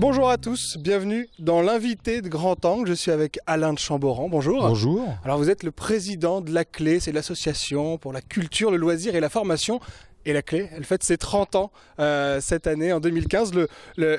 Bonjour à tous, bienvenue dans l'invité de Grand Angle. Je suis avec Alain de Chamboran. Bonjour. Bonjour. Alors vous êtes le président de la Clé, c'est l'association pour la culture, le loisir et la formation et la clé, elle fait, ses 30 ans euh, cette année, en 2015. Le,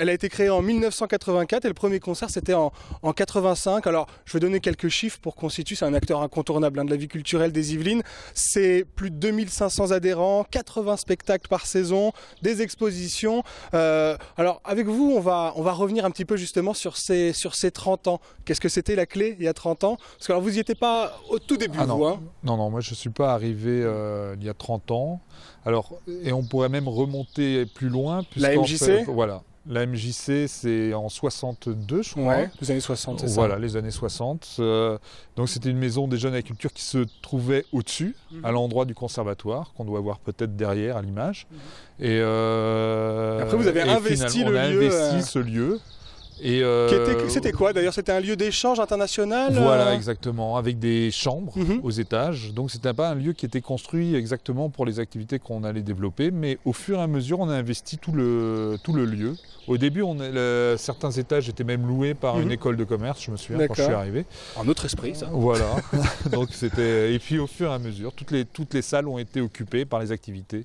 elle a été créée en 1984 et le premier concert, c'était en, en, 85. Alors, je vais donner quelques chiffres pour constituer. C'est un acteur incontournable hein, de la vie culturelle des Yvelines. C'est plus de 2500 adhérents, 80 spectacles par saison, des expositions. Euh, alors, avec vous, on va, on va revenir un petit peu justement sur ces, sur ces 30 ans. Qu'est-ce que c'était la clé il y a 30 ans Parce que alors, vous n'y étiez pas au tout début, ah non. Hein? non, non, moi, je ne suis pas arrivé euh, il y a 30 ans. Alors, et on pourrait même remonter plus loin. La MJC Voilà. La MJC, c'est en 62, je crois. les années 60, Voilà, les années 60. Euh, donc, c'était une maison des jeunes à la culture qui se trouvait au-dessus, mhm. à l'endroit du conservatoire, qu'on doit voir peut-être derrière à l'image. Mhm. Euh, et, après, vous avez investi, le investi euh, ce lieu euh, c'était quoi d'ailleurs C'était un lieu d'échange international euh Voilà, exactement, avec des chambres mhm. aux étages. Donc c'était pas un lieu qui était construit exactement pour les activités qu'on allait développer, mais au fur et à mesure, on a investi tout le, tout le lieu. Au début, certains étages étaient même loués par une mhm. école de commerce, je me souviens, quand je suis arrivé. En autre esprit, ça. Voilà. Donc c'était et puis au fur et à mesure, toutes les, toutes les salles ont été occupées par les activités.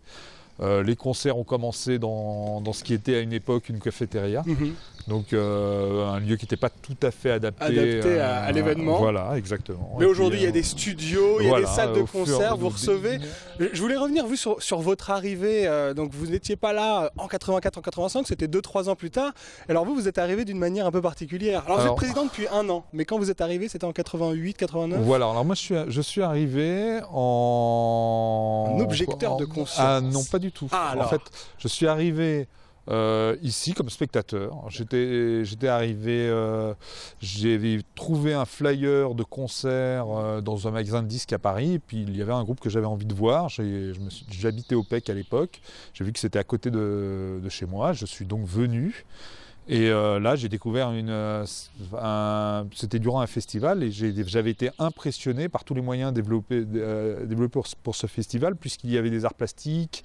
Euh, les concerts ont commencé dans, ce qui était à une époque une cafétéria. Mhm. Donc euh, un lieu qui n'était pas tout à fait adapté, à, euh, l'événement. Voilà, exactement. Mais aujourd'hui, il y a des studios, il y a des salles de concert, vous recevez. Je voulais revenir vous, sur, votre arrivée. donc vous n'étiez pas là en 84, en 85, c'était 2-3 ans plus tard. Alors vous, vous êtes arrivé d'une manière un peu particulière. Alors, vous êtes président depuis un an, mais quand vous êtes arrivé, c'était en 88, 89 Voilà, alors moi je suis, je suis arrivé en... objecteur de concert. non, pas ah, en fait, je suis arrivé euh, ici comme spectateur. J'étais, arrivé, euh, j'ai trouvé un flyer de concert euh, dans un magasin de disques à Paris. Et puis il y avait un groupe que j'avais envie de voir. j'habitais au PEC à l'époque. J'ai vu que c'était à côté de, chez moi. Je suis donc venu. Et euh, là, j'ai découvert une. Euh, c'était durant un festival et j'avais été impressionné par tous les moyens développés, euh, pour, ce festival, puisqu'il y avait des arts plastiques,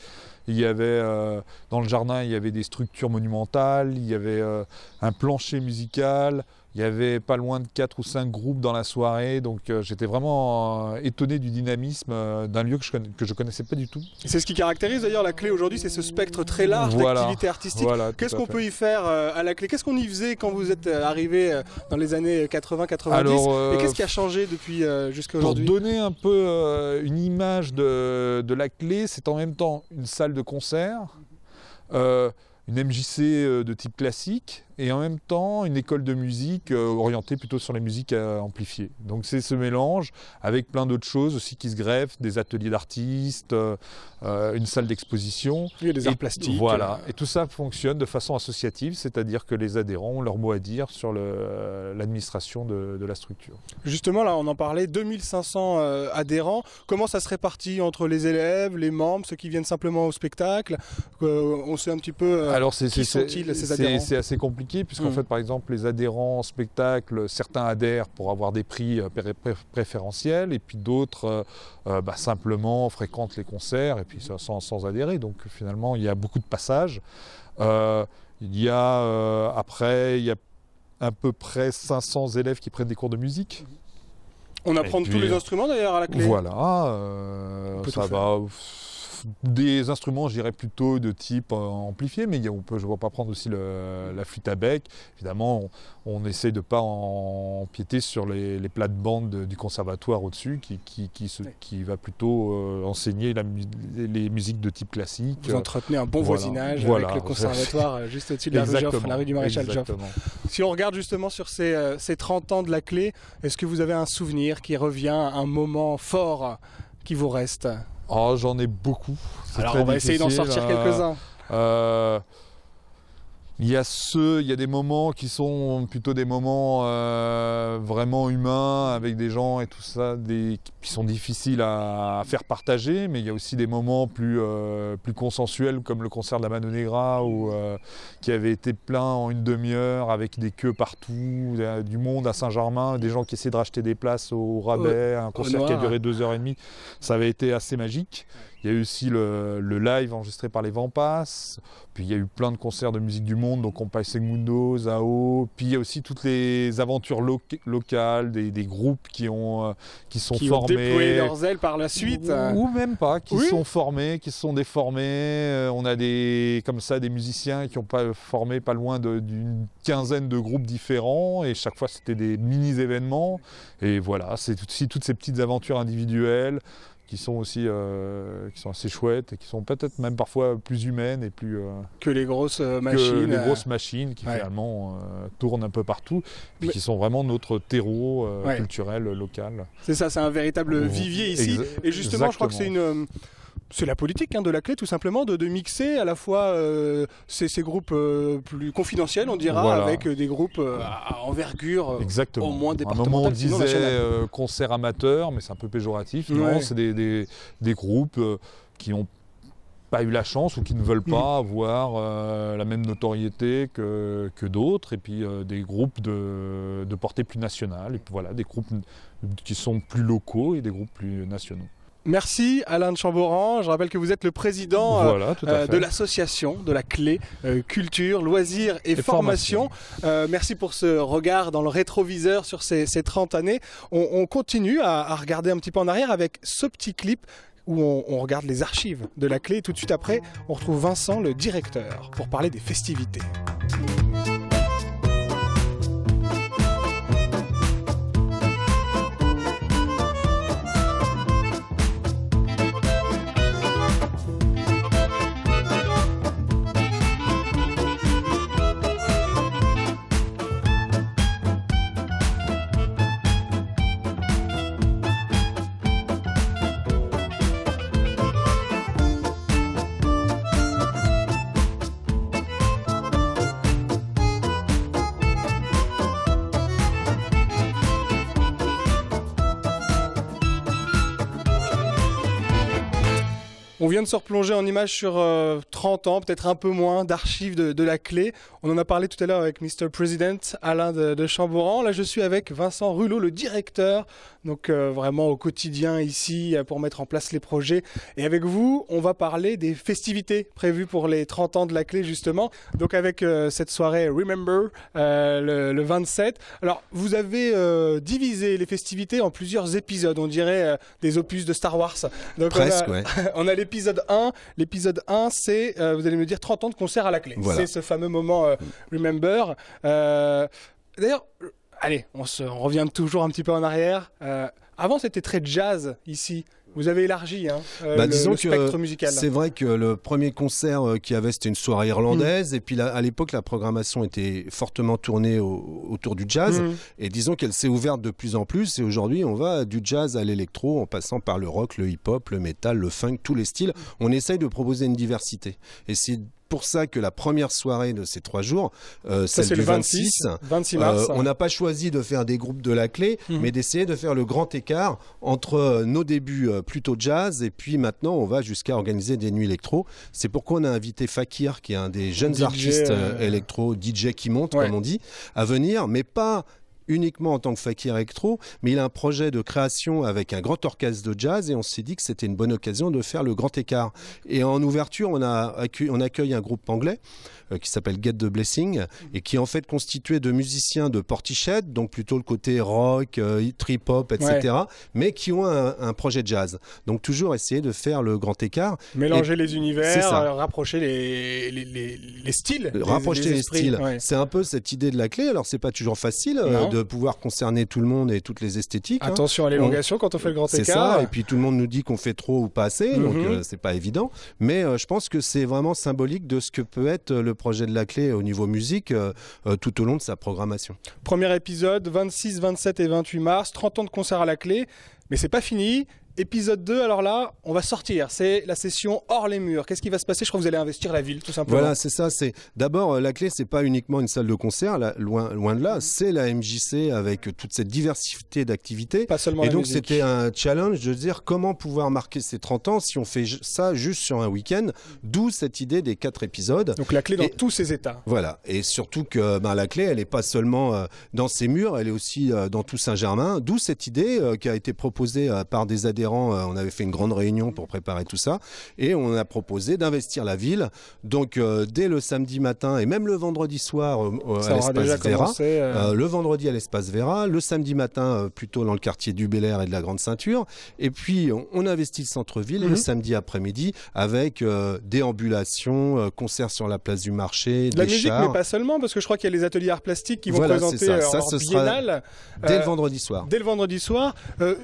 il y avait euh, dans le jardin, il y avait des structures monumentales, il y avait euh, un plancher musical, il y avait pas loin de quatre ou cinq groupes dans la soirée, donc euh, j'étais vraiment étonné du dynamisme d'un lieu que je, que je connaissais pas du tout. C'est ce qui caractérise d'ailleurs la clé aujourd'hui, c'est ce spectre très large d'activités artistiques. Qu'est-ce qu'on peut y faire à la clé Qu'est-ce qu'on y faisait quand vous êtes arrivé dans les années 80-90 Et qu'est-ce qui a changé depuis jusqu'à aujourd'hui Pour donner un peu une image de, de la clé, c'est en même temps une salle de concert, euh, une MJC euh, de type classique, et en même temps une école de musique euh, orientée plutôt sur la musique euh, amplifiée. Donc c'est ce mélange avec plein d'autres choses aussi qui se greffent, des ateliers d'artistes, euh, une salle d'exposition. des arts plastiques. Voilà. Et tout ça fonctionne de façon associative, c'est-à-dire que les adhérents ont leur mot à dire sur l'administration de, la structure. Justement, là, on en parlait, 2500 adhérents. Comment ça se répartit entre les élèves, les membres, ceux qui viennent simplement au spectacle On sait un petit peu. Alors, qui sont-ils ces adhérents C'est assez compliqué puisqu'en hmm. fait, par exemple, les adhérents spectacle, certains adhèrent pour avoir des prix euh, préférentiels, et puis d'autres euh, euh, bah, simplement fréquentent les concerts, et puis sans, adhérer. Donc finalement, il y a beaucoup de passages. il y a, après, il y a à peu près 500 élèves qui prennent des cours de musique. On apprend tous les instruments d'ailleurs à la clé. Voilà, ça va des instruments, je dirais plutôt de type euh, amplifié, mais on peut, je ne vois pas prendre aussi la flûte à bec. Évidemment, on, essaie de ne pas empiéter sur les, plates-bandes du conservatoire au-dessus, qui, va plutôt euh, enseigner les musiques de type classique. Vous entretenez un bon voisinage avec le conservatoire euh, juste au-dessus de la rue, du Maréchal Si on regarde justement sur ces, ces 30 ans de la clé, est-ce que vous avez un souvenir qui revient, un moment fort qui vous reste Oh, j'en ai beaucoup. Alors, on va essayer d'en sortir hein. quelques-uns. Euh, il y a ceux, il y a des moments qui sont plutôt des moments euh, vraiment humains avec des gens et tout ça, qui sont difficiles à, faire partager, mais il y a aussi des moments plus, euh, plus consensuels comme le concert de la Mano Negra euh, qui avait été plein en une demi-heure avec des queues partout, du monde à Saint-Germain, des gens qui essayaient de racheter des places au rabais, un concert qui a duré deux heures et demie. Ça avait été assez magique. Il y a eu aussi le, live enregistré par les Vampas. Puis il y a eu plein de concerts de musique du monde, donc on passe Mundo, Zao. Puis il y a aussi toutes les aventures locales des, groupes qui ont euh, qui sont formés, déployé leurs ailes par la suite, ou, même pas, qui sont formés, qui sont déformés. Euh, on a des comme ça des musiciens qui ont pas formé pas loin d'une quinzaine de groupes différents et chaque fois c'était des mini événements. Et voilà, c'est aussi toutes ces petites aventures individuelles qui sont aussi euh, qui sont assez chouettes et qui sont peut-être même parfois plus humaines et plus euh, que les grosses euh, machines que les grosses machines qui finalement tournent un peu partout et qui sont vraiment notre terreau culturel local c'est ça c'est un véritable vivier ici et justement je crois que c'est une c'est la politique hein, de la clé, tout simplement, de, mixer à la fois euh, ces, groupes euh, plus confidentiels, on dira, avec euh, des groupes à envergure Exactement. au moins départementale. À un moment, on disait concert amateur, mais c'est un peu péjoratif. c'est des, groupes qui ont pas eu la chance ou qui ne veulent pas mm. avoir la même notoriété que, d'autres, et puis des groupes de, de portée plus nationale, et puis voilà, des groupes qui sont plus locaux et des groupes plus nationaux. Merci Alain de Chamboran. Je rappelle que vous êtes le président euh, euh, de l'association de la clé euh, culture, loisirs et, formation. merci pour ce regard dans le rétroviseur sur ces, 30 années. On, continue à, regarder un petit peu en arrière avec ce petit clip où on, on regarde les archives de la clé. Tout de suite après, on retrouve Vincent, le directeur, pour parler des festivités. On vient de se replonger en images sur 30 euh, ans, peut-être un peu moins, d'archives de, la clé. On en a parlé tout à l'heure avec Mr. President, Alain de, Chambouran. Là, je suis avec Vincent Rulot, le directeur, donc euh, vraiment au quotidien ici euh, pour mettre en place les projets. Et avec vous, on va parler des festivités prévues pour les 30 ans de la clé, justement. Donc avec cette soirée Remember, le, 27. Alors, vous avez divisé les festivités en plusieurs épisodes, on dirait des opus de Star Wars. Donc, Presque, on ouais l'épisode 1, l'épisode c'est, euh, vous allez me dire, 30 ans de concert à la clé. C'est ce fameux moment euh, Remember. Euh, d'ailleurs, allez, on, se, on revient toujours un petit peu en arrière. avant, c'était très jazz ici. Vous avez élargi hein, euh, bah, le, spectre musical. C'est vrai que le premier concert euh, qu'il y avait, c'était une soirée irlandaise. Mm. Et puis à l'époque, la programmation était fortement tournée autour du jazz. Mm. Et disons qu'elle s'est ouverte de plus en plus. Et aujourd'hui, on va du jazz à l'électro en passant par le rock, le hip-hop, le metal, le funk, tous les styles. On essaye de proposer une diversité. Et c'est pour ça que la première soirée de ces trois jours, euh, celle du le 26, euh, mars, hein. on n'a pas choisi de faire des groupes de la clé, mhm. mais d'essayer de faire le grand écart entre euh, nos débuts plutôt jazz et puis maintenant on va jusqu'à organiser des nuits électro. C'est pourquoi on a invité Fakir, qui est un des jeunes artistes électro DJ qui monte, comme on dit, à venir, mais pas uniquement en tant que fakir électro, mais il a un projet de création avec un grand orchestre de jazz et on s'est dit que c'était une bonne occasion de faire le grand écart. Et en ouverture, on, on accueille un groupe anglais euh, qui s'appelle Get the Blessing mm-hmm. et qui est en fait constitué de musiciens de portichette, donc plutôt le côté rock, trip-hop, euh, etc., mais qui ont un, projet projet jazz. Donc toujours essayer de faire le grand écart. Mélanger les univers, rapprocher les, styles. Rapprocher les, styles. C'est un peu cette idée de la clé. Alors c'est pas toujours facile euh, de pouvoir concerner tout le monde et toutes les esthétiques. Hein. Attention à l'élongation quand on fait le grand écart. C'est ça, et puis tout le monde nous dit qu'on fait trop ou pas assez, donc mhm. euh, c'est pas évident. Mais euh, je pense que c'est vraiment symbolique de ce que peut être euh, le projet de la clé au niveau musique tout au long de sa programmation. Premier épisode, 26, 27 et 28 mars, 30 ans de concert à la clé. Mais c'est pas fini, Épisode 2, alors là, on va sortir. C'est la session hors les murs. Qu'est-ce qui va se passer Je crois que vous allez investir la ville, tout simplement. Voilà, c'est ça. C'est d'abord euh, la clé, c'est pas uniquement une salle de concert, loin, loin de là. Mhm. C'est la MJC avec euh, toute cette diversité d'activités. Pas seulement. Et donc c'était un challenge de dire comment pouvoir marquer ces 30 ans si on fait ça juste sur un week-end. D'où cette idée des quatre épisodes. Donc la clé dans tous ces états. Voilà. Et surtout que ben, la clé, elle n'est pas seulement euh, dans ces murs, elle est aussi dans tout Saint-Germain. D'où cette idée qui a été proposée par des adhérents euh, on avait fait une grande réunion pour préparer tout ça, et on a proposé d'investir la ville. Donc euh, dès le samedi matin et même le vendredi soir euh, à l'espace Vera, le vendredi à l'espace Vera, le samedi matin plutôt dans le quartier du Bel Air et de la Grande Ceinture, et puis on, investit le centre-ville le mhm. samedi après-midi avec déambulations, concerts sur la place du marché, la musique, mais pas seulement parce que je crois qu'il y a les ateliers arts plastiques qui vont présenter ça. biennale, dès le vendredi soir. Dès le vendredi soir,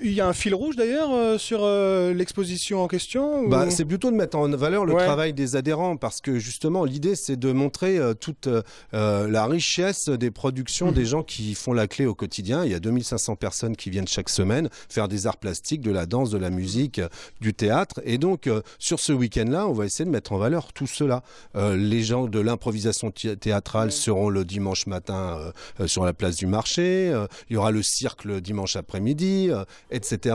il y a un fil rouge d'ailleurs euh, sur euh, l'exposition en question bah, C'est plutôt de mettre en valeur le travail des adhérents parce que justement l'idée c'est de montrer euh, toute la richesse des productions mmh. des gens qui font la clé au quotidien. Il y a 2500 personnes qui viennent chaque semaine faire des arts plastiques, de la danse, de la musique, du théâtre. Et donc sur ce week-end-là, on va essayer de mettre en valeur tout cela. les gens de l'improvisation théâtrale mmh. seront le dimanche matin sur la place du marché. il y aura le cirque le dimanche après-midi, etc.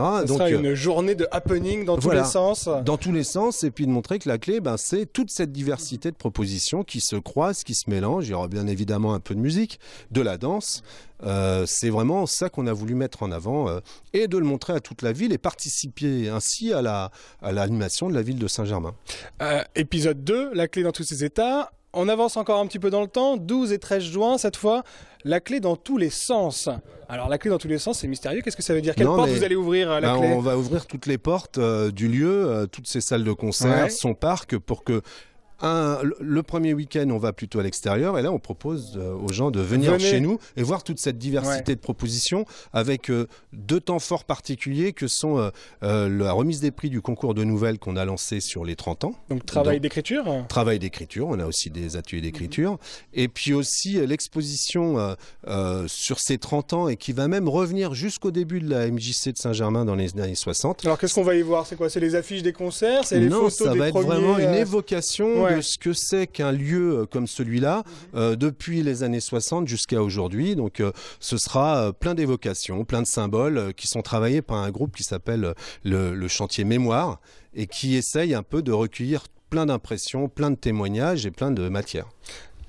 une journée de happening dans tous les sens. Dans tous les sens, et puis de montrer que la clé, ben, c'est toute cette diversité de propositions qui se croisent, qui se mélangent. Il y aura bien évidemment un peu de musique, de la danse. Euh, c'est vraiment ça qu'on a voulu mettre en avant euh, et de le montrer à toute la ville et participer ainsi à la à l'animation de la ville de Saint-Germain. Euh, épisode 2, la clé dans tous ses états. On avance encore un petit peu dans le temps, 12 et 13 juin cette fois, la clé dans tous les sens. Alors la clé dans tous les sens, c'est mystérieux, qu'est-ce que ça veut dire Quelle porte vous allez ouvrir euh, la ben, clé On va ouvrir toutes les portes euh, du lieu, euh, toutes ces salles de concert, son parc, pour que le premier week-end, on va plutôt à l'extérieur. Et là, on propose euh, aux gens de venir chez nous et voir toute cette diversité de propositions avec euh, deux temps forts particuliers que sont euh, la remise des prix du concours de nouvelles qu'on a lancé sur les 30 ans. Donc, travail d'écriture Travail d'écriture. On a aussi des ateliers d'écriture. Et puis aussi l'exposition sur ces 30 ans et qui va même revenir jusqu'au début de la MJC de Saint-Germain dans les années 60. Alors, qu'est-ce qu'on va y voir C'est quoi C'est les affiches des concerts C'est les non, ça va être vraiment une évocation ce que c'est qu'un lieu euh, comme celui-là mhm. euh, depuis les années 60 jusqu'à aujourd'hui. Donc euh, ce sera plein d'évocations, plein de symboles qui sont travaillés par un groupe qui s'appelle le, chantier Mémoire et qui essaye un peu de recueillir plein d'impressions, plein de témoignages et plein de matières.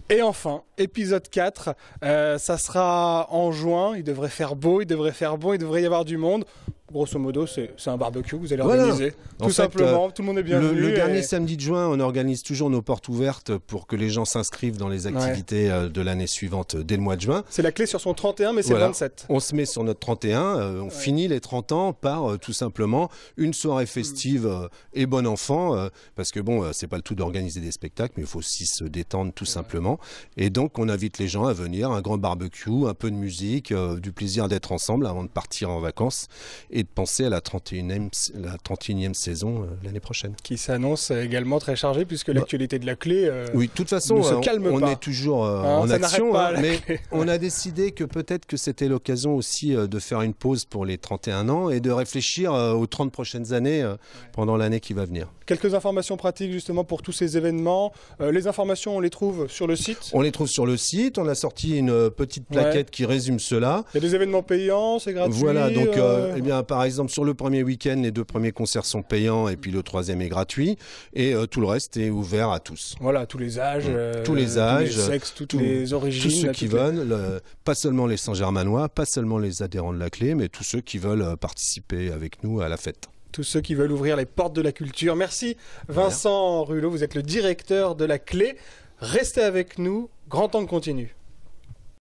Et enfin, épisode 4, ça sera en juin, il devrait faire beau, il devrait faire bon, il devrait y avoir du monde grosso modo, c'est un barbecue, vous allez organiser. Tout euh, simplement, tout le monde est bienvenu. Le, dernier samedi de juin, on organise toujours nos portes ouvertes pour que les gens s'inscrivent dans les activités euh, de l'année suivante euh, dès le mois de juin. C'est la clé sur son 31, mais c'est le 27. On se met sur notre 31, on finit les 30 ans par tout simplement une soirée mm. festive et bon enfant, parce que bon, c'est pas le tout d'organiser des spectacles, mais il faut aussi se détendre tout simplement. Et donc, on invite les gens à venir, un grand barbecue, un peu de musique, du plaisir d'être ensemble avant de partir en vacances et de penser à la 31e, la 31e saison euh, l'année prochaine. Qui s'annonce également très chargée puisque bah. l'actualité de la clé euh, oui, de toute façon, euh, calme on, est toujours hein, en action, hein, mais on a décidé que peut-être que c'était l'occasion aussi de faire une pause pour les 31 ans et de réfléchir aux 30 prochaines années pendant l'année qui va venir. Quelques informations pratiques justement pour tous ces événements. les informations, on les trouve sur le site On les trouve sur le site. On a sorti une petite plaquette qui résume cela. Il y a des événements payants, c'est gratuit. Voilà, donc eh bien, par exemple sur le premier week-end, les deux premiers concerts sont payants et puis le troisième est gratuit et euh, tout le reste est ouvert à tous. Voilà, tous les âges, mmh. euh, tous les âges, tous les sexes, toutes les origines, tous ceux qui veulent, euh, pas seulement les Saint-Germanois, pas seulement les adhérents de la clé, mais tous ceux qui veulent participer avec nous à la fête tous ceux qui veulent ouvrir les portes de la culture. Merci Vincent Rulot, vous êtes le directeur de la clé. Restez avec nous, grand temps continue.